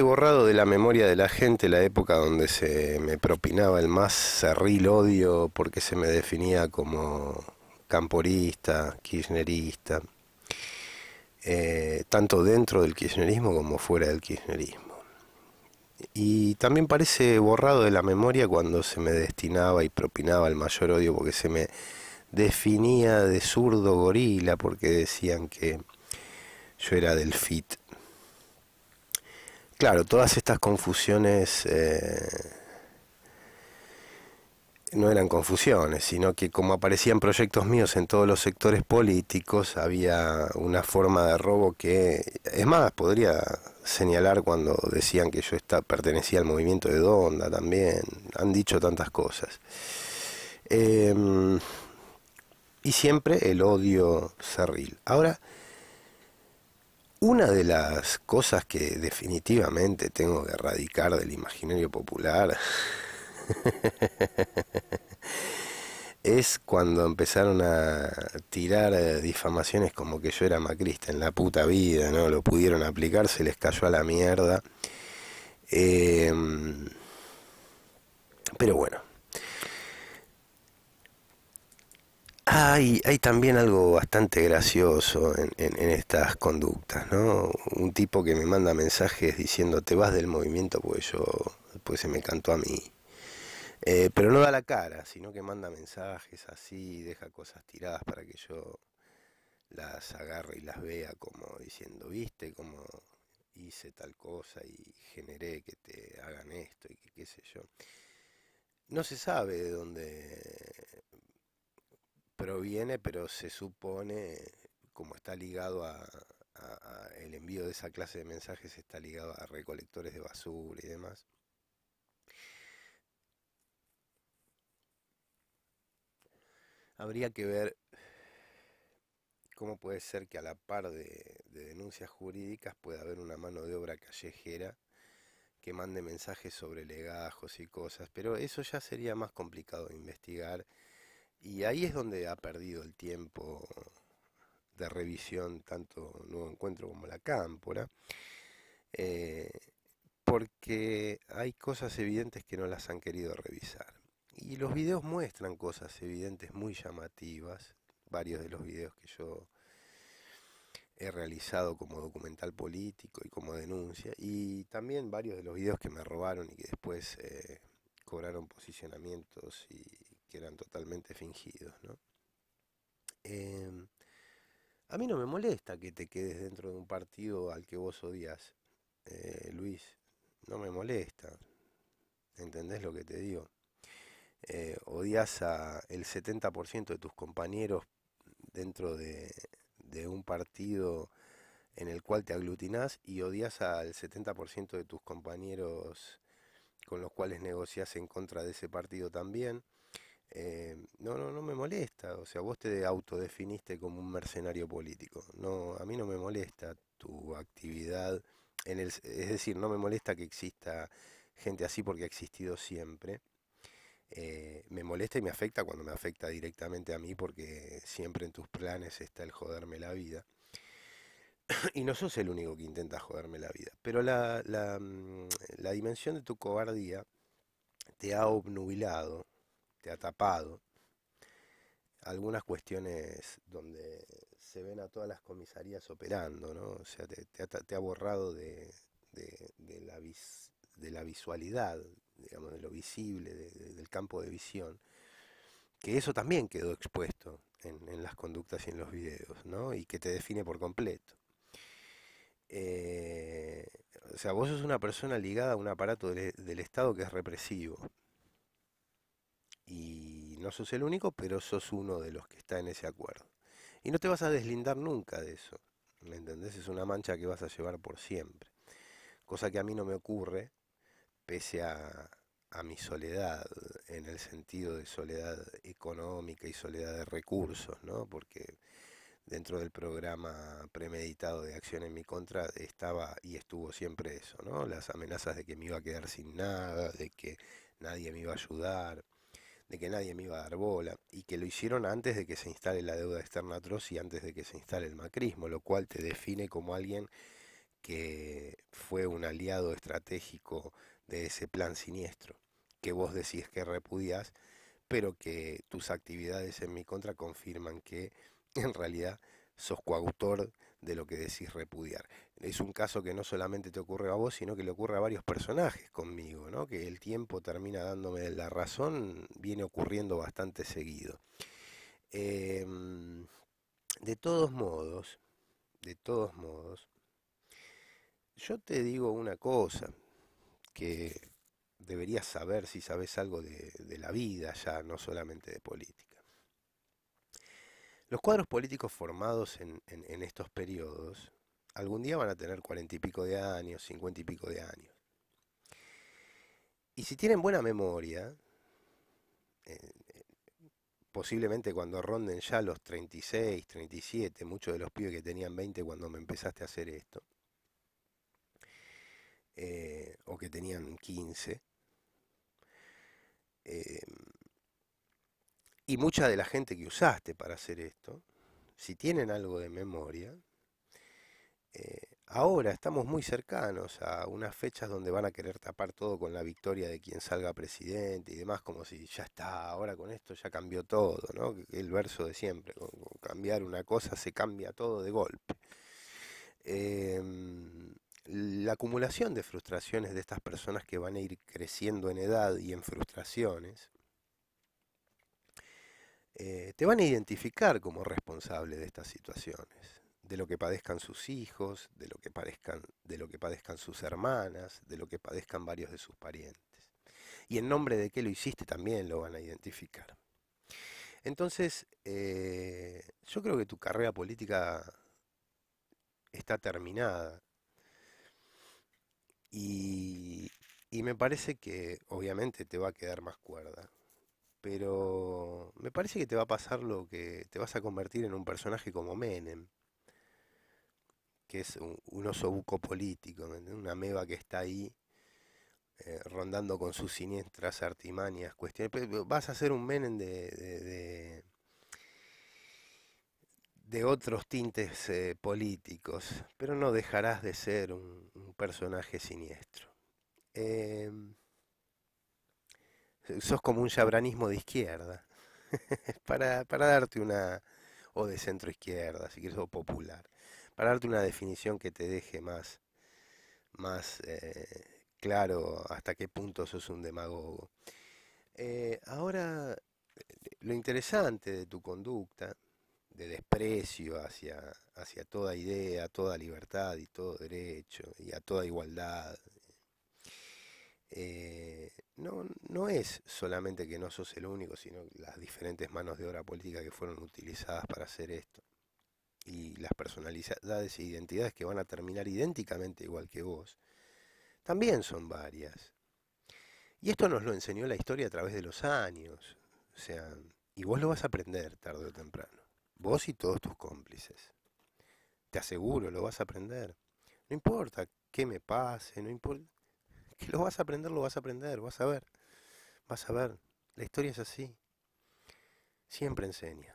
borrado de la memoria de la gente la época donde se me propinaba el más cerril odio porque se me definía como camporista, kirchnerista, eh, tanto dentro del kirchnerismo como fuera del kirchnerismo. Y también parece borrado de la memoria cuando se me destinaba y propinaba el mayor odio porque se me definía de zurdo gorila porque decían que yo era del FIT Claro, todas estas confusiones eh, no eran confusiones, sino que como aparecían proyectos míos en todos los sectores políticos, había una forma de robo que, es más, podría señalar cuando decían que yo pertenecía al movimiento de Donda también, han dicho tantas cosas. Em, y siempre el odio cerril. Ahora, una de las cosas que definitivamente tengo que erradicar del imaginario popular es cuando empezaron a tirar eh, difamaciones como que yo era macrista en la puta vida, ¿no? Lo pudieron aplicar, se les cayó a la mierda. Em, pero bueno, Hay, también algo bastante gracioso en, estas conductas, ¿no? Un tipo que me manda mensajes diciendo te vas del movimiento porque yo, después pues se me cantó a mí. Eh, pero no da la cara, sino que manda mensajes así, deja cosas tiradas para que yo las agarre y las vea como diciendo, viste, como hice tal cosa y generé que te hagan esto y qué sé yo. No se sabe de dónde proviene, pero se supone, como está ligado a, el envío de esa clase de mensajes, está ligado a recolectores de basura y demás. Habría que ver cómo puede ser que a la par de, de denuncias jurídicas pueda haber una mano de obra callejera que mande mensajes sobre legajos y cosas, pero eso ya sería más complicado de investigar y ahí es donde ha perdido el tiempo de revisión tanto Nuevo Encuentro como la Cámpora, eh, porque hay cosas evidentes que no las han querido revisar. Y los videos muestran cosas evidentes muy llamativas, varios de los videos que yo he realizado como documental político y como denuncia, y también varios de los videos que me robaron y que después eh, cobraron posicionamientos y que eran totalmente fingidos. ¿no? Em, a mí no me molesta que te quedes dentro de un partido al que vos odias, eh, Luis. No me molesta. ¿Entendés lo que te digo? Eh, odias a el 70% de tus compañeros dentro de, un partido en el cual te aglutinás y odias al 70% de tus compañeros con los cuales negocias en contra de ese partido también. Eh, no, no, no me molesta. O sea, vos te autodefiniste como un mercenario político. No, a mí no me molesta tu actividad. En el, es decir, no me molesta que exista gente así porque ha existido siempre. Eh, me molesta y me afecta cuando me afecta directamente a mí porque siempre en tus planes está el joderme la vida. Y no sos el único que intenta joderme la vida. Pero la, la, mm, la dimensión de tu cobardía te ha obnubilado te ha tapado. Algunas cuestiones donde se ven a todas las comisarías operando, ¿no? O sea, te, ha, borrado de, la visualidad, digamos, de lo visible, del campo de visión. Que eso también quedó expuesto en, las conductas y en los videos, ¿no? Y que te define por completo. Eh, o sea, vos sos una persona ligada a un aparato del Estado que es represivo, no sos el único, pero sos uno de los que está en ese acuerdo. Y no te vas a deslindar nunca de eso. ¿Me entendés? Es una mancha que vas a llevar por siempre. Cosa que a mí no me ocurre, pese a, a mi soledad, en el sentido de soledad económica y soledad de recursos, ¿no? Porque dentro del programa premeditado de acción en mi contra estaba y estuvo siempre eso, ¿no? Las amenazas de que me iba a quedar sin nada, de que nadie me iba a ayudar, de que nadie me iba a dar bola, y que lo hicieron antes de que se instale la deuda externa atroz y antes de que se instale el macrismo, lo cual te define como alguien que fue un aliado estratégico de ese plan siniestro, que vos decís que repudias, pero que tus actividades en mi contra confirman que en realidad sos coautor de lo que decís repudiar. Es un caso que no solamente te ocurre a vos, sino que le ocurre a varios personajes conmigo, ¿no? que el tiempo termina dándome la razón, viene ocurriendo bastante seguido. Em, de todos modos, de todos modos, yo te digo una cosa que deberías saber si sabes algo de la vida ya, no solamente de política. Los cuadros políticos formados en, estos periodos algún día van a tener cuarenta y pico de años, cincuenta y pico de años. Y si tienen buena memoria, eh, eh, posiblemente cuando ronden ya los 36, 37, muchos de los pibes que tenían 20 cuando me empezaste a hacer esto, eh, o que tenían 15, y mucha de la gente que usaste para hacer esto, si tienen algo de memoria, eh, ahora estamos muy cercanos a unas fechas donde van a querer tapar todo con la victoria de quien salga presidente y demás, como si ya está, ahora con esto ya cambió todo, ¿no? El verso de siempre, cambiar una cosa se cambia todo de golpe. Em, la acumulación de frustraciones de estas personas que van a ir creciendo en edad y en frustraciones eh, te van a identificar como responsable de estas situaciones, de lo que padezcan sus hijos, de lo que, padezcan, de lo que padezcan sus hermanas, de lo que padezcan varios de sus parientes. Y en nombre de qué lo hiciste también lo van a identificar. Entonces, eh, yo creo que tu carrera política está terminada. y me parece que obviamente te va a quedar más cuerda pero me parece que te va a pasar lo que te vas a convertir en un personaje como Menem, que es un, osobuco oso buco político, una meba que está ahí eh, rondando con sus siniestras artimañas, cuestiones. Vas a ser un Menem de, de, otros tintes eh, políticos, pero no dejarás de ser un, personaje siniestro. Em, sos como un yabranismo de izquierda, para, para darte una, o de centro izquierda, si quieres, o popular, para darte una definición que te deje más, más eh, claro hasta qué punto sos un demagogo. Eh, ahora, lo interesante de tu conducta, de desprecio hacia, hacia toda idea, toda libertad y todo derecho, y a toda igualdad, eh, no, no es solamente que no sos el único, sino las diferentes manos de obra política que fueron utilizadas para hacer esto. Y las personalidades e identidades que van a terminar idénticamente igual que vos, también son varias. Y esto nos lo enseñó la historia a través de los años. O sea, y vos lo vas a aprender tarde o temprano. Vos y todos tus cómplices. Te aseguro, lo vas a aprender. No importa qué me pase, no importa lo vas a aprender, lo vas a aprender, vas a ver. Vas a ver. La historia es así. Siempre enseña.